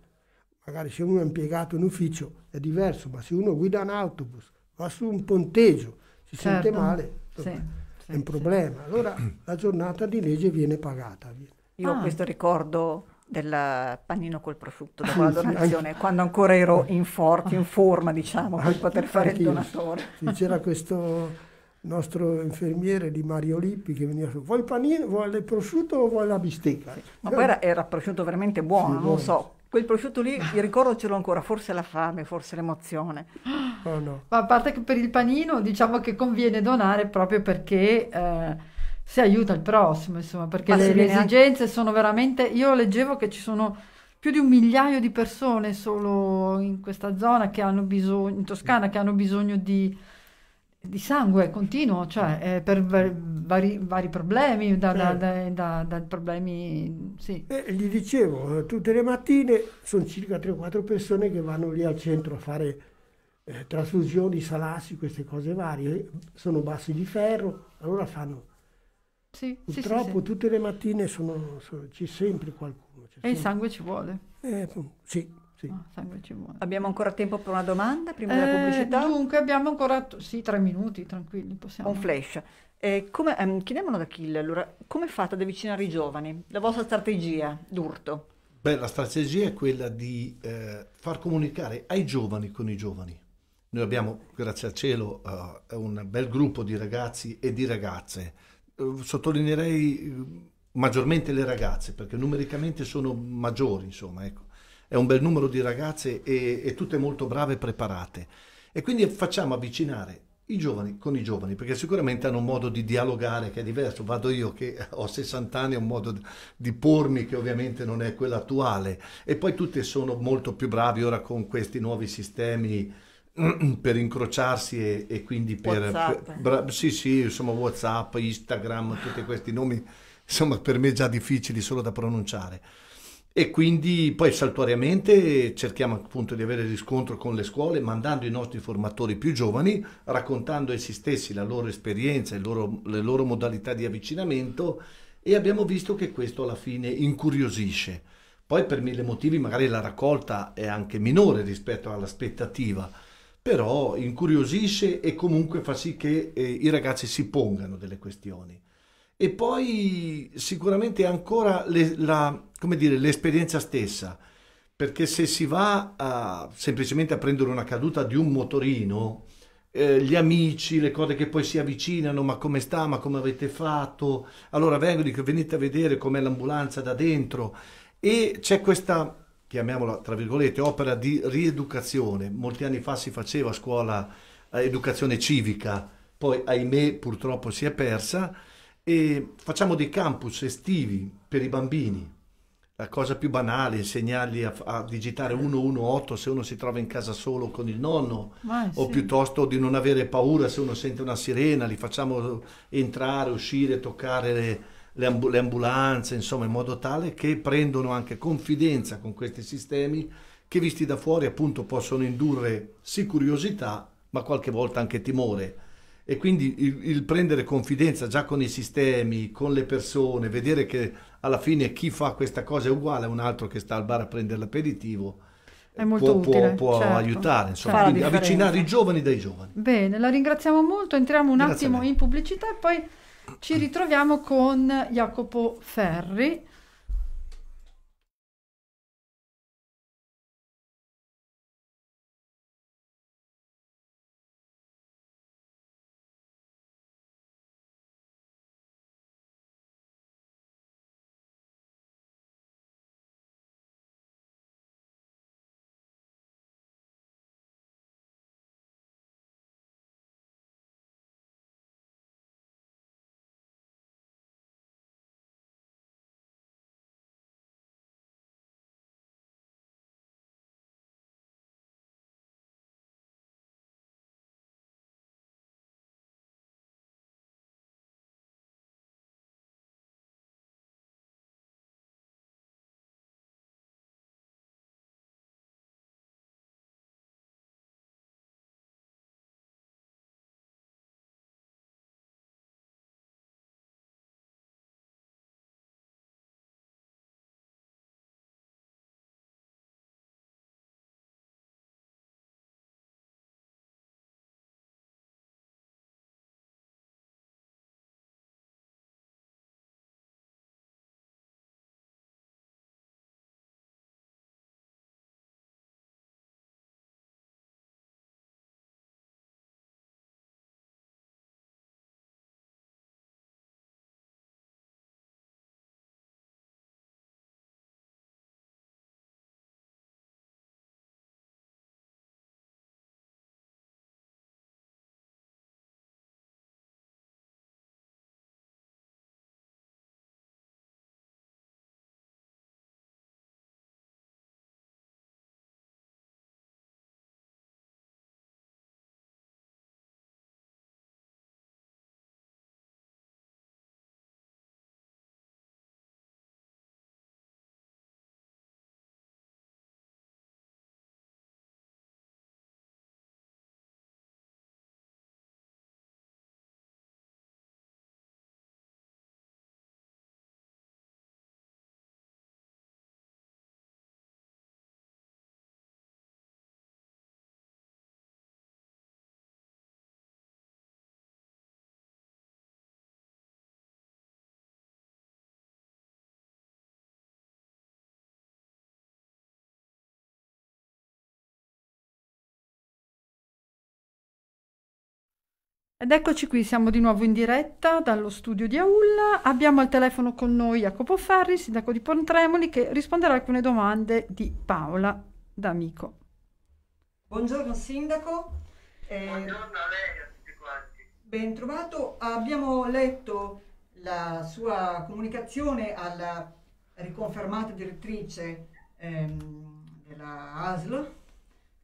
magari se uno è impiegato in ufficio è diverso, ma se uno guida un autobus, va su un ponteggio, si certo. sente male. Sì è un problema. Allora la giornata di legge viene pagata. Viene. Io ah. ho questo ricordo del panino col prosciutto dopo la donazione, anche... quando ancora ero in forte, in forma, diciamo, per poter fare il donatore. Sì, c'era questo nostro infermiere di Mario Lippi che veniva su, vuoi il panino, vuoi il prosciutto o vuoi la bistecca? Sì. Ma poi era, era prosciutto veramente buono, sì, non buono. so quel prosciutto lì, il ricordo ce l'ho ancora, forse la fame, forse l'emozione. Oh no. Ma a parte che per il panino diciamo che conviene donare proprio perché eh, si aiuta il prossimo, insomma, perché le, le, esigenze anche... sono veramente... Io leggevo che ci sono più di un migliaio di persone solo in questa zona che hanno bisogno, in Toscana, che hanno bisogno di di sangue continuo, cioè eh, per vari, vari problemi, da, da, certo. da, da problemi... Sì. Eh, gli dicevo, eh, tutte le mattine sono circa 3-4 persone che vanno lì al centro a fare eh, trasfusioni, salassi, queste cose varie, sono bassi di ferro, allora fanno... Sì, Purtroppo sì, sì, tutte le mattine sono, sono, c'è sempre qualcuno. C'è e sempre... il sangue ci vuole. Eh, sì. Sì. Oh, abbiamo ancora tempo per una domanda prima eh, della pubblicità? Dunque, abbiamo ancora sì, tre minuti, tranquilli, possiamo. Un flash. Eh, come, ehm, chiediamolo da Kill, allora, come fate ad avvicinare i giovani? La vostra strategia d'urto? Beh, la strategia è quella di eh, far comunicare ai giovani con i giovani. Noi abbiamo, grazie al cielo, uh, un bel gruppo di ragazzi e di ragazze. Uh, sottolineerei eh, maggiormente le ragazze, perché numericamente sono maggiori, insomma, ecco è un bel numero di ragazze e, e tutte molto brave e preparate. E quindi facciamo avvicinare i giovani con i giovani, perché sicuramente hanno un modo di dialogare che è diverso. Vado io che ho 60 anni, ho un modo di pormi che ovviamente non è quello attuale. E poi tutti sono molto più bravi ora con questi nuovi sistemi per incrociarsi e, e quindi per, WhatsApp. per bra, sì sì insomma Whatsapp, Instagram, tutti questi nomi insomma per me già difficili solo da pronunciare e quindi poi saltuariamente cerchiamo appunto di avere riscontro con le scuole mandando i nostri formatori più giovani raccontando essi stessi la loro esperienza, loro, le loro modalità di avvicinamento e abbiamo visto che questo alla fine incuriosisce. Poi per mille motivi magari la raccolta è anche minore rispetto all'aspettativa, però incuriosisce e comunque fa sì che eh, i ragazzi si pongano delle questioni. E poi sicuramente ancora le, la, dire, l'esperienza stessa, perché se si va a, semplicemente a prendere una caduta di un motorino, eh, gli amici, le cose che poi si avvicinano, ma come sta, ma come avete fatto, allora vengo, dico venite a vedere com'è l'ambulanza da dentro e c'è questa chiamiamola tra virgolette, opera di rieducazione. Molti anni fa si faceva a scuola eh, educazione civica, poi ahimè purtroppo si è persa e facciamo dei campus estivi per i bambini. La cosa più banale è insegnargli a, a digitare 118 se uno si trova in casa solo con il nonno, Vai, o sì. piuttosto di non avere paura se uno sente una sirena, li facciamo entrare, uscire, toccare le, le, ambu- le ambulanze, insomma, in modo tale che prendono anche confidenza con questi sistemi che visti da fuori appunto possono indurre sì curiosità, ma qualche volta anche timore e quindi il, il, prendere confidenza già con i sistemi, con le persone, vedere che alla fine chi fa questa cosa è uguale a un altro che sta al bar a prendere l'aperitivo. È molto può, utile, può, può certo. aiutare, insomma, certo. avvicinare i giovani dai giovani. Bene, la ringraziamo molto, entriamo un Grazie attimo in pubblicità e poi ci ritroviamo con Jacopo Ferri Ed eccoci qui, siamo di nuovo in diretta dallo studio di Aulla. Abbiamo al telefono con noi Jacopo Ferri, sindaco di Pontremoli, che risponderà a alcune domande di Paola D'Amico. Buongiorno sindaco. Eh, Buongiorno a lei a tutti quanti. Ben trovato. Abbiamo letto la sua comunicazione alla riconfermata direttrice ehm, della ASL,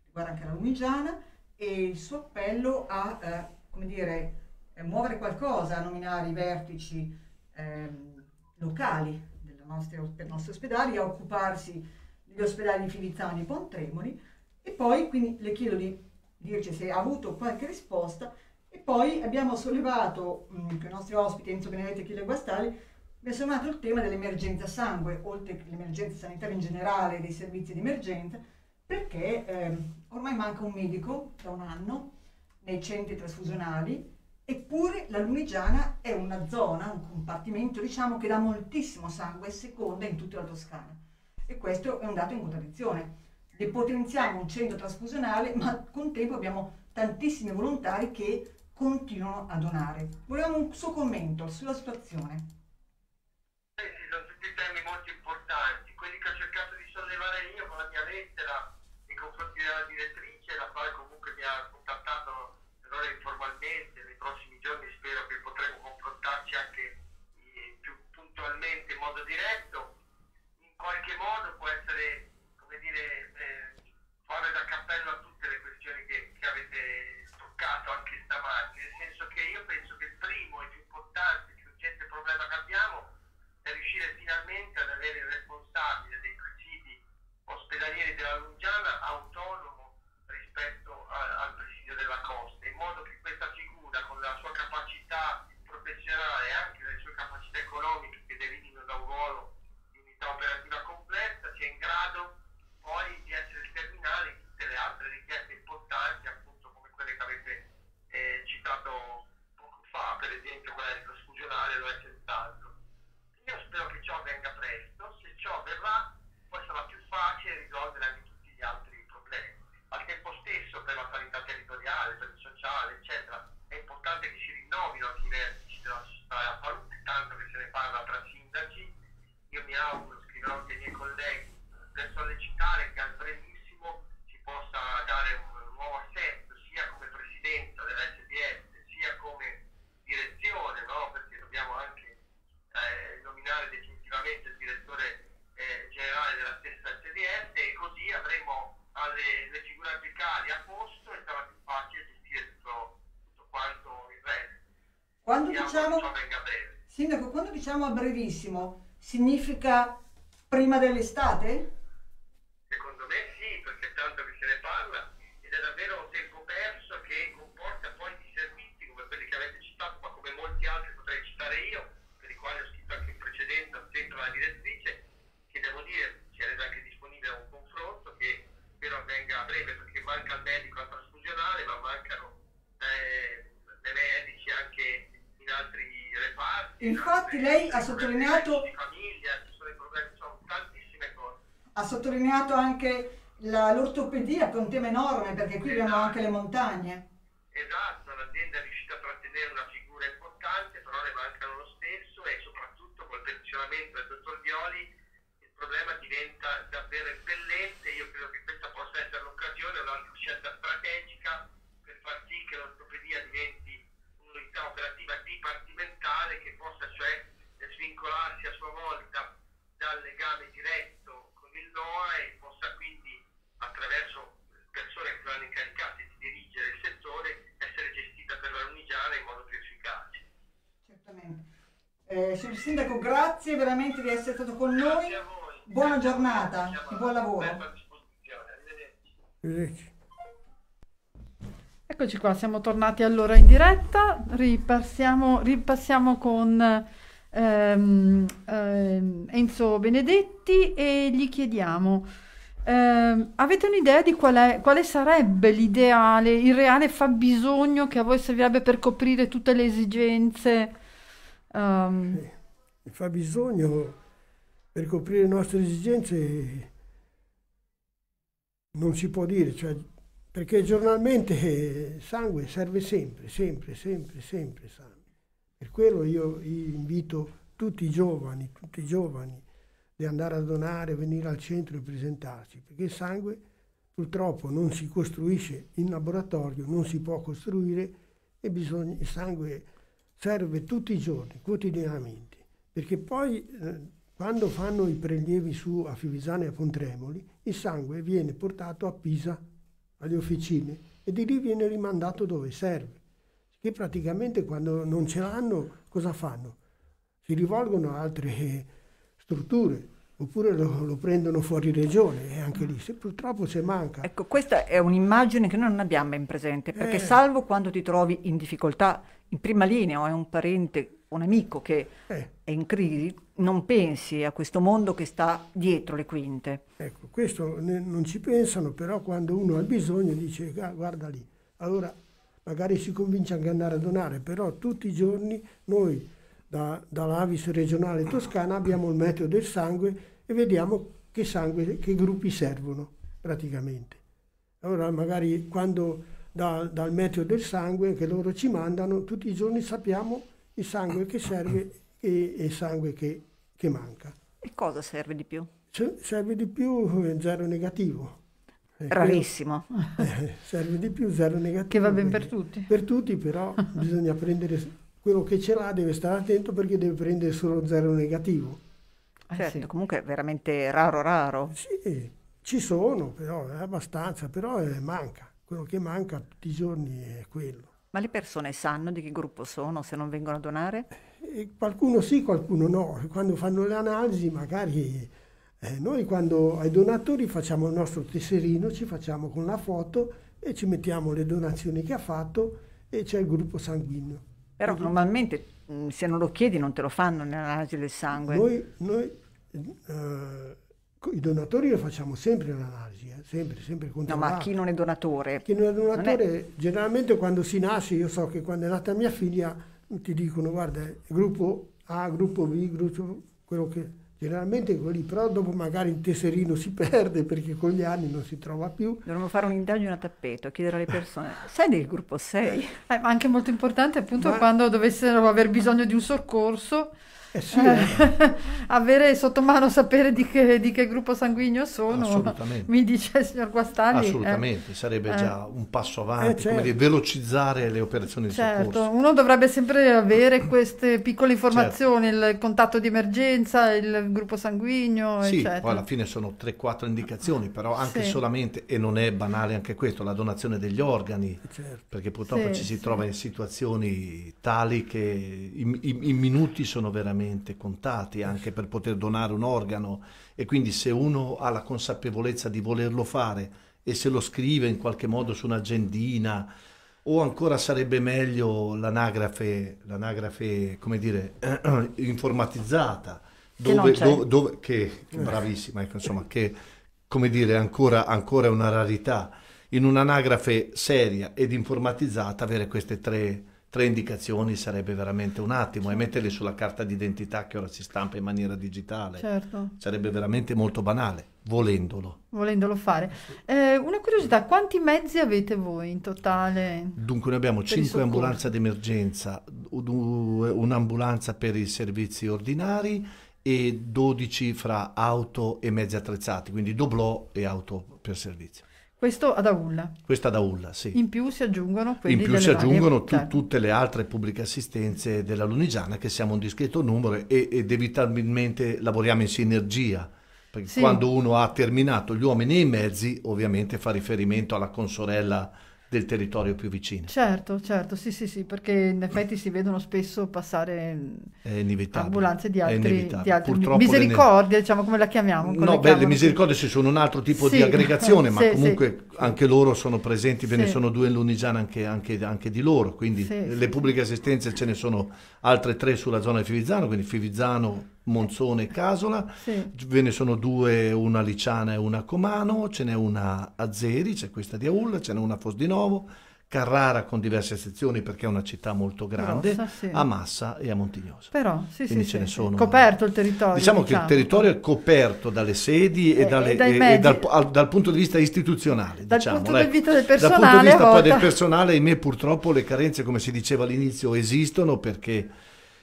riguarda anche la Lumigiana, e il suo appello a... Eh, come dire, eh, muovere qualcosa, nominare i vertici ehm, locali nostra, per i nostri ospedali, a occuparsi degli ospedali di Fivizzani e Pontremoli e poi quindi le chiedo di dirci se ha avuto qualche risposta e poi abbiamo sollevato mh, mm, con i nostri ospiti Enzo Benedetti e Chile Guastali menzionato il tema dell'emergenza sangue, oltre che l'emergenza sanitaria in generale dei servizi di emergenza, perché ehm, ormai manca un medico da un anno nei centri trasfusionali, eppure la Lunigiana è una zona, un compartimento diciamo che dà moltissimo sangue e seconda in tutta la Toscana. E questo è un dato in contraddizione. Depotenziamo un centro trasfusionale, ma al contempo abbiamo tantissimi volontari che continuano a donare. Volevamo un suo commento sulla situazione. sì, sono tutti temi molto importanti. Quelli che ho cercato di sollevare io con la mia lettera nei confronti della direttrice, la quale comunque mi ha contattato parlare informalmente, nei prossimi giorni spero che potremo confrontarci anche eh, più puntualmente in modo diretto, in qualche modo può essere, come dire, eh, fare da cappello a tutte le questioni che, che avete toccato anche stamattina, nel senso che io penso che il primo e più importante, più urgente problema che abbiamo è riuscire finalmente ad avere il responsabile dei presidi ospedalieri della Lungiana autonomo rispetto a, al presidio della costa modo che questa figura con la sua capacità professionale e anche le sue capacità economiche che derivano da un ruolo di unità operativa complessa sia in grado poi di essere terminale in tutte le altre richieste importanti appunto come quelle che avete eh, citato poco fa per esempio quella di trasfusionare lo è senz'altro io spero che ciò avvenga presto se ciò avverrà poi sarà più facile risolvere anche tutti gli altri problemi al tempo stesso per la sanità territoriale per brevissimo, significa prima dell'estate? anche l'ortopedia che è un tema enorme perché qui abbiamo anche le montagne. Eh, signor Sindaco, grazie veramente di essere stato con noi. Buona giornata e buon lavoro. Eccoci qua, siamo tornati allora in diretta, ripassiamo, ripassiamo con ehm, ehm, Enzo Benedetti e gli chiediamo, ehm, avete un'idea di qual è, quale sarebbe l'ideale, il reale fabbisogno che a voi servirebbe per coprire tutte le esigenze? Um, il fabbisogno per coprire le nostre esigenze non si può dire, cioè, perché giornalmente eh, sangue serve sempre, sempre, sempre, sempre sangue. Per quello io invito tutti i giovani, tutti i giovani, di andare a donare, venire al centro e presentarsi, perché il sangue purtroppo non si costruisce in laboratorio, non si può costruire e bisogna, il sangue serve tutti i giorni, quotidianamente, perché poi eh, quando fanno i prelievi su a Fivisana e a Pontremoli, il sangue viene portato a Pisa, alle officine, e di lì viene rimandato dove serve. Che praticamente quando non ce l'hanno, cosa fanno? Si rivolgono a altre eh, strutture oppure lo, lo, prendono fuori regione e anche lì se, purtroppo se manca. Ecco, questa è un'immagine che noi non abbiamo ben presente, perché eh. salvo quando ti trovi in difficoltà in prima linea o è un parente, un amico che eh. è in crisi, non pensi a questo mondo che sta dietro le quinte. Ecco, questo ne, non ci pensano, però quando uno ha bisogno dice ah, guarda lì, allora magari si convince anche ad andare a donare, però tutti i giorni noi da, dall'Avis regionale toscana abbiamo il metodo del sangue e vediamo che sangue, che gruppi servono praticamente. Allora magari quando da, dal meteo del sangue che loro ci mandano, tutti i giorni sappiamo il sangue che serve e il sangue che, che manca. E cosa serve di più? Se, serve di più zero negativo. Eh, Rarissimo. Eh, serve di più zero negativo. Che va bene per tutti. Per tutti però bisogna prendere quello che ce l'ha, deve stare attento perché deve prendere solo zero negativo. Eh, certo, sì. comunque è veramente raro raro. Sì, ci sono, però è abbastanza, però eh, manca. Quello che manca tutti i giorni è quello. Ma le persone sanno di che gruppo sono se non vengono a donare? E eh, qualcuno sì, qualcuno no. Quando fanno le analisi magari eh, noi quando ai donatori facciamo il nostro tesserino, ci facciamo con la foto e ci mettiamo le donazioni che ha fatto e c'è il gruppo sanguigno. Però gruppo... normalmente mm, se non lo chiedi non te lo fanno nell'analisi del sangue. Noi, noi eh, i donatori lo facciamo sempre l'analisi, eh? sempre, sempre No, ma chi non è donatore? Chi non è donatore, non è... generalmente quando si nasce, io so che quando è nata mia figlia, ti dicono guarda, eh, gruppo A, gruppo B, gruppo quello che... Generalmente quelli, però dopo magari il tesserino si perde perché con gli anni non si trova più. Dovremmo fare un indagine a tappeto, chiedere alle persone, sei del gruppo 6? Eh, ma anche molto importante appunto ma... quando dovessero aver bisogno di un soccorso, eh sì, eh. avere sotto mano sapere di che, di che gruppo sanguigno sono, mi dice il signor Guastani eh. Assolutamente, eh. sarebbe già un passo avanti, certo. come dire, certo. velocizzare le operazioni certo. soccorso. Uno dovrebbe sempre avere queste piccole certo. informazioni, certo. il contatto di emergenza, il gruppo sanguigno, sì, eccetera. poi alla fine sono 3-4 indicazioni, però anche sì. solamente, e non è banale anche questo, la donazione degli organi, eh, certo. perché purtroppo sì, ci si trova in situazioni tali che i, i, i minuti sono veramente veramente contati anche per poter donare un organo e quindi se uno ha la consapevolezza di volerlo fare e se lo scrive in qualche modo su un'agendina o ancora sarebbe meglio l'anagrafe, l'anagrafe come dire, informatizzata, dove, che, do, dove, che bravissima, ecco, insomma, che come dire ancora, ancora una rarità in un'anagrafe seria ed informatizzata avere queste tre tre indicazioni sarebbe veramente un attimo certo. e metterle sulla carta d'identità che ora si stampa in maniera digitale. Certo. Sarebbe veramente molto banale, volendolo. Volendolo fare. Eh, una curiosità, quanti mezzi avete voi in totale? Dunque noi abbiamo 5 ambulanze d'emergenza, un'ambulanza per i servizi ordinari e 12 fra auto e mezzi attrezzati, quindi doblò e auto per servizio. Questo ad Aulla. Questo ad Aulla, sì. In più si aggiungono quelli In più si aggiungono tu, tutte le altre pubbliche assistenze della Lunigiana, che siamo un discreto numero e, ed evitabilmente lavoriamo in sinergia. Perché sì. quando uno ha terminato gli uomini e i mezzi, ovviamente fa riferimento alla consorella del territorio più vicino. Certo, certo, sì, sì, sì, perché in effetti si vedono spesso passare ambulanze di altri, di altri misericordie, ne... diciamo come la chiamiamo. No, le beh, le misericordie sì, sono un altro tipo sì. di aggregazione, ma sì, comunque anche loro sono presenti, ve ne sono due in Lunigiana anche, anche, anche di loro, quindi le pubbliche assistenze ce ne sono altre tre sulla zona di Fivizzano, quindi Fivizzano, Monzone e Casola, sì. ve ne sono due, una a Liciana e una a Comano, ce n'è una a Zeri, c'è questa di Aulla, ce n'è una a Fosdinovo, Carrara con diverse sezioni perché è una città molto grande, Grossa, sì. a Massa e a Montignosa. Però sì, Quindi sì, ce sì. ne sono. Coperto il territorio. Diciamo, diciamo, che il diciamo. territorio è coperto dalle sedi e, e, eh, dalle, e, e dal, al, dal, punto di vista istituzionale. Dal diciamo. punto ecco. di vista del personale. Dal punto di vista poi del personale, ahimè, purtroppo le carenze, come si diceva all'inizio, esistono perché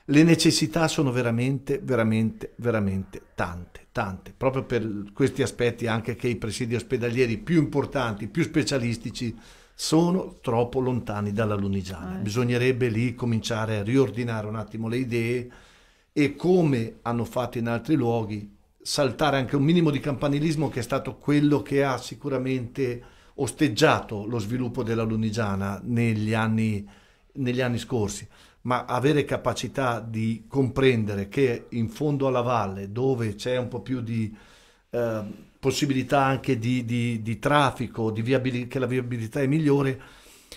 le necessità sono veramente, veramente, veramente tante, tante, proprio per questi aspetti anche che i presidi ospedalieri più importanti, più specialistici sono troppo lontani dalla Lunigiana. Eh. Bisognerebbe lì cominciare a riordinare un attimo le idee e come hanno fatto in altri luoghi, saltare anche un minimo di campanilismo che è stato quello che ha sicuramente osteggiato lo sviluppo della Lunigiana negli anni, negli anni scorsi ma avere capacità di comprendere che in fondo alla valle, dove c'è un po' più di eh, possibilità anche di, di, di traffico, di che la viabilità è migliore,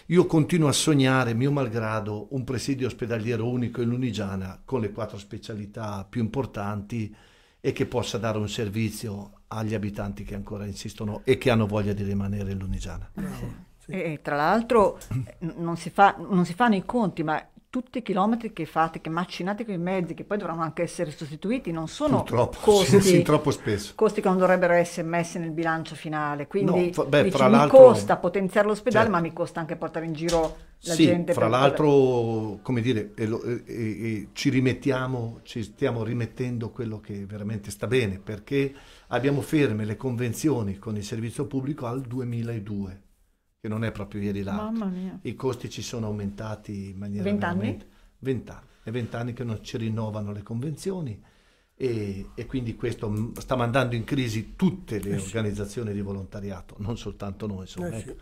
io continuo a sognare, mio malgrado, un presidio ospedaliero unico in Lunigiana con le quattro specialità più importanti e che possa dare un servizio agli abitanti che ancora insistono e che hanno voglia di rimanere in Lunigiana. Bravo. E, eh, tra l'altro non si, fa, non si, fanno i conti, ma tutti i chilometri che fate, che macinate con i mezzi, che poi dovranno anche essere sostituiti, non sono Purtroppo, costi, sì, sì, costi che non dovrebbero essere messi nel bilancio finale. Quindi no, fa, beh, dici, mi costa potenziare l'ospedale, cioè, ma mi costa anche portare in giro la sì, gente. Fra l'altro, come dire, e lo, e, e, ci rimettiamo, ci stiamo rimettendo quello che veramente sta bene, perché abbiamo ferme le convenzioni con il servizio pubblico al 2002 che non è proprio ieri l'altro. Mamma mia. I costi ci sono aumentati in maniera... Vent'anni? Vent'anni. È vent'anni che non ci rinnovano le convenzioni e, e, quindi questo sta mandando in crisi tutte le eh sì. organizzazioni di volontariato, non soltanto noi. Insomma, eh sì. Ecco.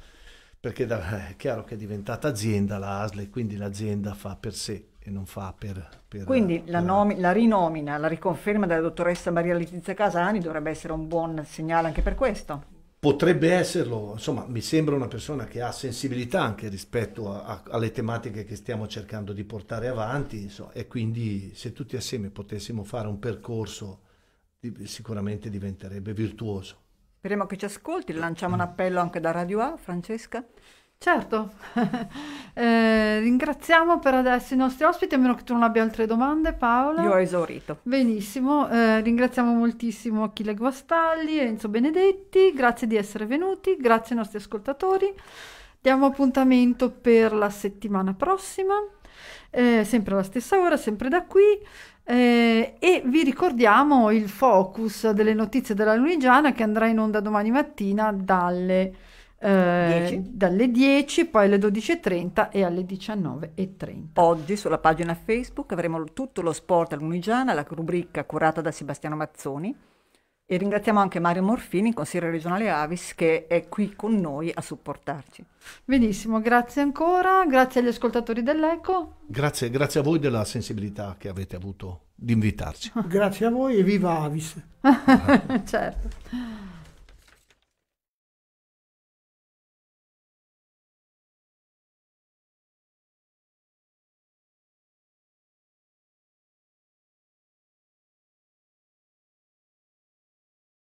Perché da, è chiaro che è diventata azienda la e quindi l'azienda fa per sé e non fa per... per quindi per la, nomi, la rinomina, la riconferma della dottoressa Maria Letizia Casani dovrebbe essere un buon segnale anche per questo potrebbe esserlo, insomma mi sembra una persona che ha sensibilità anche rispetto a, a, alle tematiche che stiamo cercando di portare avanti insomma, e quindi se tutti assieme potessimo fare un percorso sicuramente diventerebbe virtuoso. Speriamo che ci ascolti, lanciamo un appello anche da Radio A, Francesca. Certo, eh, ringraziamo per adesso i nostri ospiti, a meno che tu non abbia altre domande Paola. Io ho esaurito. Benissimo, eh, ringraziamo moltissimo Achille Guastalli, e Enzo Benedetti, grazie di essere venuti, grazie ai nostri ascoltatori. Diamo appuntamento per la settimana prossima, eh, sempre alla stessa ora, sempre da qui. Eh, e vi ricordiamo il focus delle notizie della Lunigiana che andrà in onda domani mattina dalle eh, 10. dalle 10, poi alle 12.30 e alle 19.30. Oggi sulla pagina Facebook avremo tutto lo sport all'Unigiana, la rubrica curata da Sebastiano Mazzoni. E ringraziamo anche Mario Morfini, consigliere regionale Avis, che è qui con noi a supportarci. Benissimo, grazie ancora, grazie agli ascoltatori dell'Eco. Grazie, grazie a voi della sensibilità che avete avuto di invitarci. grazie a voi e viva Avis. certo.